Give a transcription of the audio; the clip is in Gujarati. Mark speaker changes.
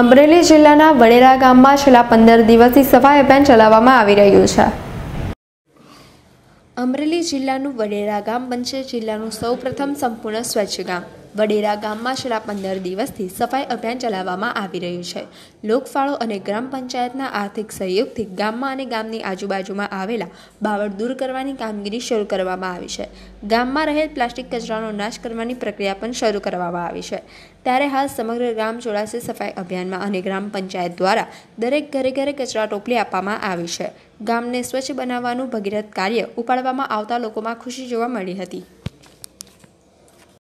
Speaker 1: અમરેલી જિલ્લાના વડેરા ગામમાં છેલ્લા પંદર દિવસથી સફાઈ અભિયાન ચલાવવામાં આવી રહ્યું છે
Speaker 2: અમરેલી જિલ્લાનું વડેરા ગામ બનશે જિલ્લાનું સૌપ્રથમ સંપૂર્ણ સ્વચ્છ ગામ વડેરા ગામમાં છેલ્લા પંદર દિવસથી સફાઈ અભિયાન ચલાવવામાં આવી રહ્યું છે લોકફાળો અને ગ્રામ પંચાયતના આર્થિક સહયોગથી ગામમાં અને ગામની આજુબાજુમાં આવેલા બાવળ દૂર કરવાની કામગીરી શરૂ કરવામાં આવી છે ગામમાં રહેલ પ્લાસ્ટિક કચરાનો નાશ કરવાની પ્રક્રિયા પણ શરૂ કરવામાં આવી છે ત્યારે હાલ સમગ્ર ગ્રામ ચોડાસે સફાઈ અભિયાનમાં અને ગ્રામ પંચાયત દ્વારા દરેક ઘરે ઘરે કચરા ટોપલી આપવામાં આવી છે ગામને સ્વચ્છ બનાવવાનું ભગીરથ કાર્ય ઉપાડવામાં આવતા લોકોમાં ખુશી જોવા મળી હતી